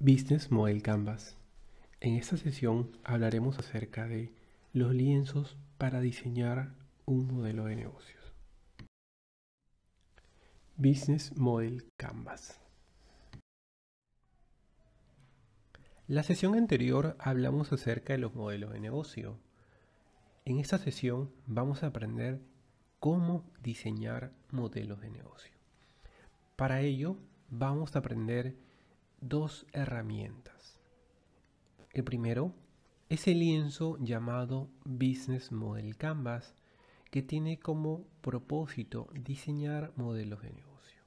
Business Model Canvas. En esta sesión hablaremos acerca de los lienzos para diseñar un modelo de negocios. Business Model Canvas. La sesión anterior hablamos acerca de los modelos de negocio. En esta sesión vamos a aprender cómo diseñar modelos de negocio. Para ello vamos a aprender dos herramientas. El primero es el lienzo llamado Business Model Canvas que tiene como propósito diseñar modelos de negocio.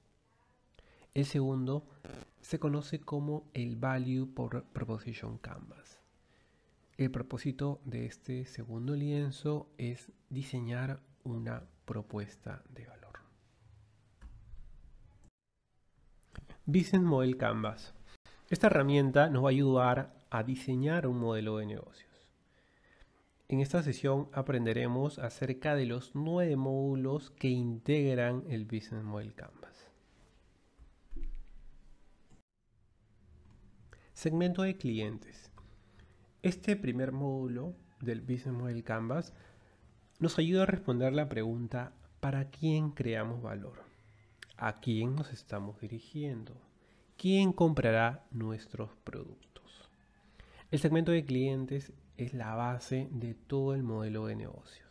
El segundo se conoce como el Value Proposition Canvas. El propósito de este segundo lienzo es diseñar una propuesta de valor. Business Model Canvas esta herramienta nos va a ayudar a diseñar un modelo de negocios. En esta sesión aprenderemos acerca de los nueve módulos que integran el Business Model Canvas. Segmento de clientes. Este primer módulo del Business Model Canvas nos ayuda a responder la pregunta ¿para quién creamos valor? ¿A quién nos estamos dirigiendo? quién comprará nuestros productos. El segmento de clientes es la base de todo el modelo de negocios.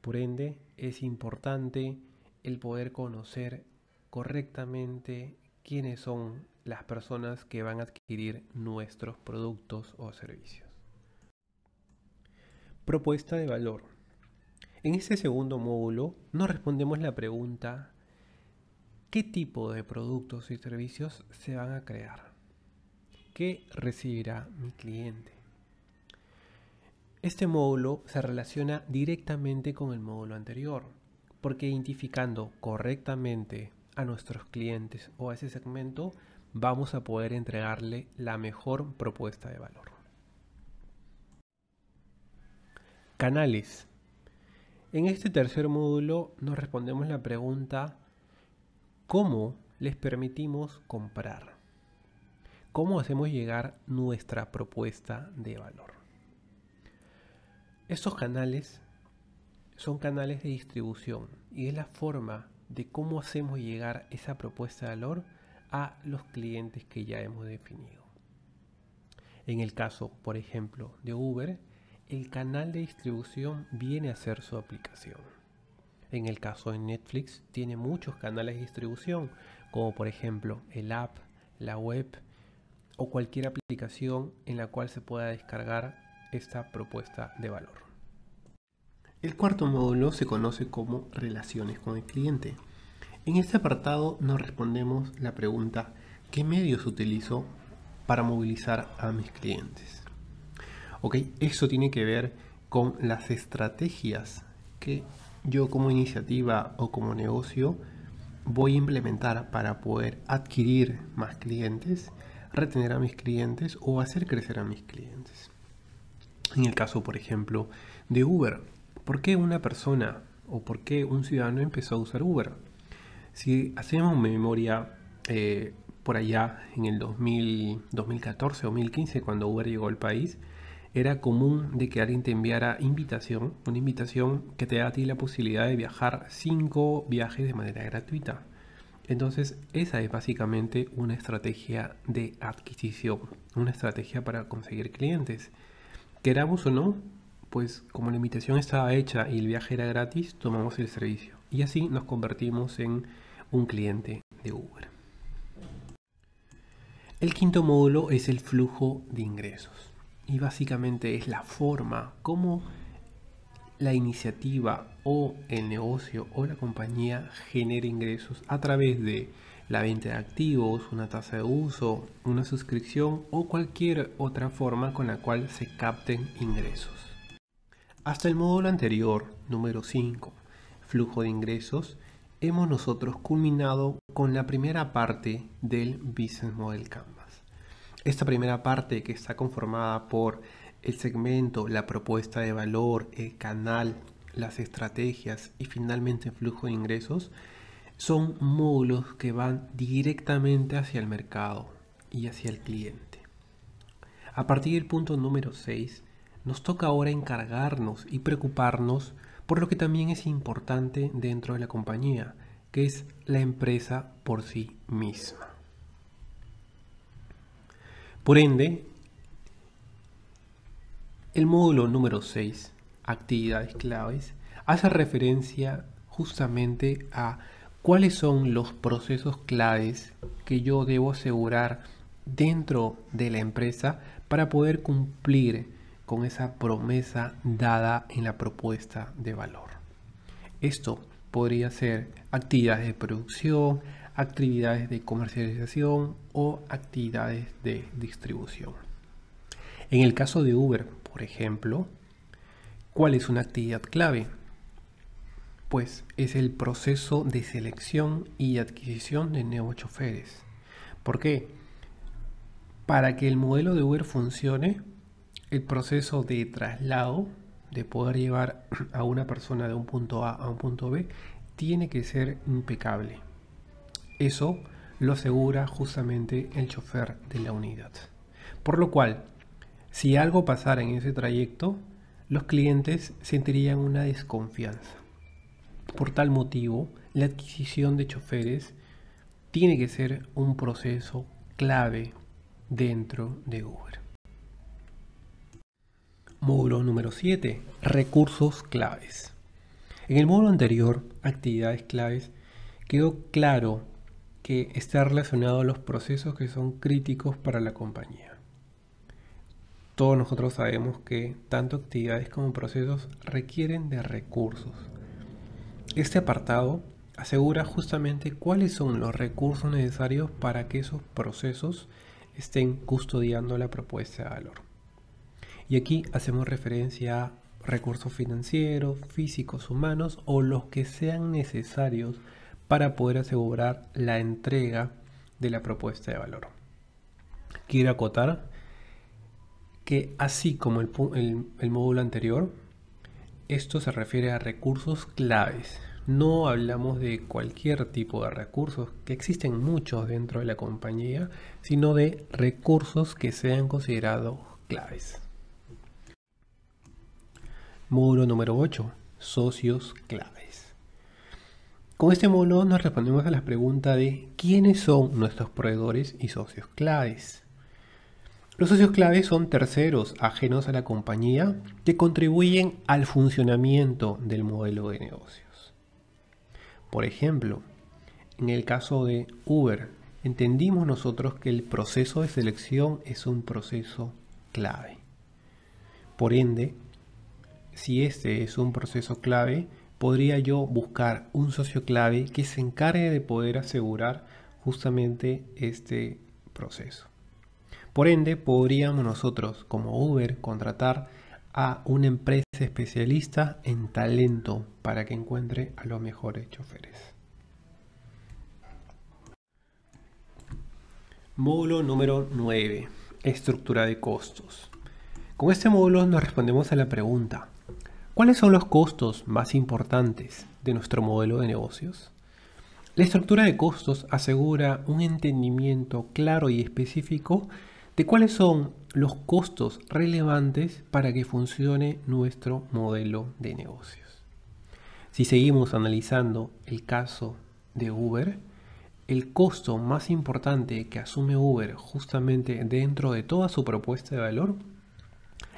Por ende, es importante el poder conocer correctamente quiénes son las personas que van a adquirir nuestros productos o servicios. Propuesta de valor. En este segundo módulo nos respondemos la pregunta qué tipo de productos y servicios se van a crear, qué recibirá mi cliente. Este módulo se relaciona directamente con el módulo anterior, porque identificando correctamente a nuestros clientes o a ese segmento, vamos a poder entregarle la mejor propuesta de valor. Canales. En este tercer módulo nos respondemos la pregunta cómo les permitimos comprar, cómo hacemos llegar nuestra propuesta de valor. Estos canales son canales de distribución y es la forma de cómo hacemos llegar esa propuesta de valor a los clientes que ya hemos definido. En el caso, por ejemplo, de Uber, el canal de distribución viene a ser su aplicación. En el caso de Netflix, tiene muchos canales de distribución, como por ejemplo el app, la web o cualquier aplicación en la cual se pueda descargar esta propuesta de valor. El cuarto módulo se conoce como relaciones con el cliente. En este apartado nos respondemos la pregunta ¿qué medios utilizo para movilizar a mis clientes? Ok, eso tiene que ver con las estrategias que yo como iniciativa o como negocio voy a implementar para poder adquirir más clientes, retener a mis clientes o hacer crecer a mis clientes. En el caso, por ejemplo, de Uber, ¿por qué una persona o por qué un ciudadano empezó a usar Uber? Si hacemos memoria eh, por allá en el 2014 o 2015, cuando Uber llegó al país, era común de que alguien te enviara invitación, una invitación que te da a ti la posibilidad de viajar cinco viajes de manera gratuita. Entonces, esa es básicamente una estrategia de adquisición, una estrategia para conseguir clientes. Queramos o no, pues como la invitación estaba hecha y el viaje era gratis, tomamos el servicio. Y así nos convertimos en un cliente de Uber. El quinto módulo es el flujo de ingresos y básicamente es la forma como la iniciativa o el negocio o la compañía genera ingresos a través de la venta de activos, una tasa de uso, una suscripción o cualquier otra forma con la cual se capten ingresos. Hasta el módulo anterior, número 5, flujo de ingresos, hemos nosotros culminado con la primera parte del Business Model Camp. Esta primera parte que está conformada por el segmento, la propuesta de valor, el canal, las estrategias y finalmente el flujo de ingresos, son módulos que van directamente hacia el mercado y hacia el cliente. A partir del punto número 6, nos toca ahora encargarnos y preocuparnos por lo que también es importante dentro de la compañía, que es la empresa por sí misma. Por ende, el módulo número 6, actividades claves, hace referencia justamente a cuáles son los procesos claves que yo debo asegurar dentro de la empresa para poder cumplir con esa promesa dada en la propuesta de valor. Esto podría ser actividades de producción, actividades de comercialización o actividades de distribución. En el caso de Uber, por ejemplo, ¿cuál es una actividad clave? Pues es el proceso de selección y adquisición de nuevos choferes. ¿Por qué? Para que el modelo de Uber funcione, el proceso de traslado, de poder llevar a una persona de un punto A a un punto B, tiene que ser impecable. Eso lo asegura justamente el chofer de la unidad. Por lo cual, si algo pasara en ese trayecto, los clientes sentirían una desconfianza. Por tal motivo, la adquisición de choferes tiene que ser un proceso clave dentro de Uber. Módulo número 7. Recursos claves. En el módulo anterior, actividades claves, quedó claro que está relacionado a los procesos que son críticos para la compañía. Todos nosotros sabemos que tanto actividades como procesos requieren de recursos. Este apartado asegura justamente cuáles son los recursos necesarios para que esos procesos estén custodiando la propuesta de valor. Y aquí hacemos referencia a recursos financieros, físicos, humanos o los que sean necesarios para poder asegurar la entrega de la propuesta de valor. Quiero acotar que así como el, módulo anterior, esto se refiere a recursos claves. No hablamos de cualquier tipo de recursos, que existen muchos dentro de la compañía, sino de recursos que sean considerados claves. Módulo número 8. Socios claves. Con este modelo nos respondemos a la pregunta de quiénes son nuestros proveedores y socios claves. Los socios claves son terceros ajenos a la compañía que contribuyen al funcionamiento del modelo de negocios. Por ejemplo, en el caso de Uber, entendimos nosotros que el proceso de selección es un proceso clave. Por ende, si este es un proceso clave, podría yo buscar un socio clave que se encargue de poder asegurar justamente este proceso. Por ende, podríamos nosotros como Uber contratar a una empresa especialista en talento para que encuentre a los mejores choferes. Módulo número 9. Estructura de costos. Con este módulo nos respondemos a la pregunta, ¿Cuáles son los costos más importantes de nuestro modelo de negocios? La estructura de costos asegura un entendimiento claro y específico de cuáles son los costos relevantes para que funcione nuestro modelo de negocios. Si seguimos analizando el caso de Uber, el costo más importante que asume Uber justamente dentro de toda su propuesta de valor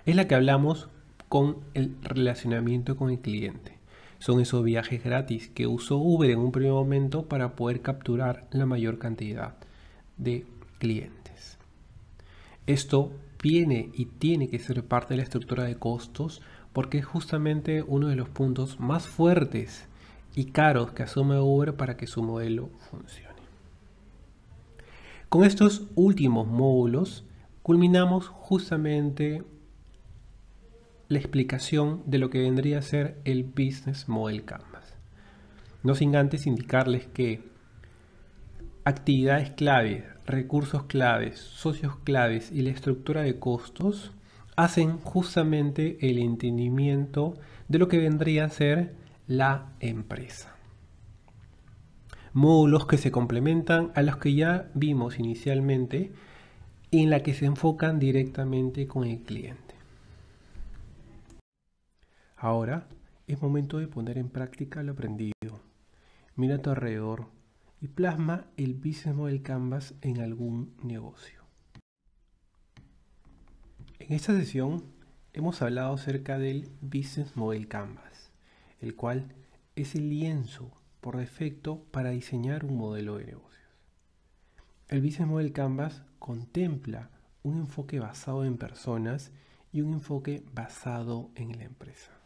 es la que hablamos con el relacionamiento con el cliente. Son esos viajes gratis que usó Uber en un primer momento para poder capturar la mayor cantidad de clientes. Esto viene y tiene que ser parte de la estructura de costos porque es justamente uno de los puntos más fuertes y caros que asume Uber para que su modelo funcione. Con estos últimos módulos culminamos justamente la explicación de lo que vendría a ser el Business Model Canvas. No sin antes indicarles que actividades clave, recursos claves, socios claves y la estructura de costos hacen justamente el entendimiento de lo que vendría a ser la empresa. Módulos que se complementan a los que ya vimos inicialmente y en la que se enfocan directamente con el cliente. Ahora es momento de poner en práctica lo aprendido. Mira a tu alrededor y plasma el business model canvas en algún negocio. En esta sesión hemos hablado acerca del business model canvas, el cual es el lienzo por defecto para diseñar un modelo de negocios. El business model canvas contempla un enfoque basado en personas y un enfoque basado en la empresa.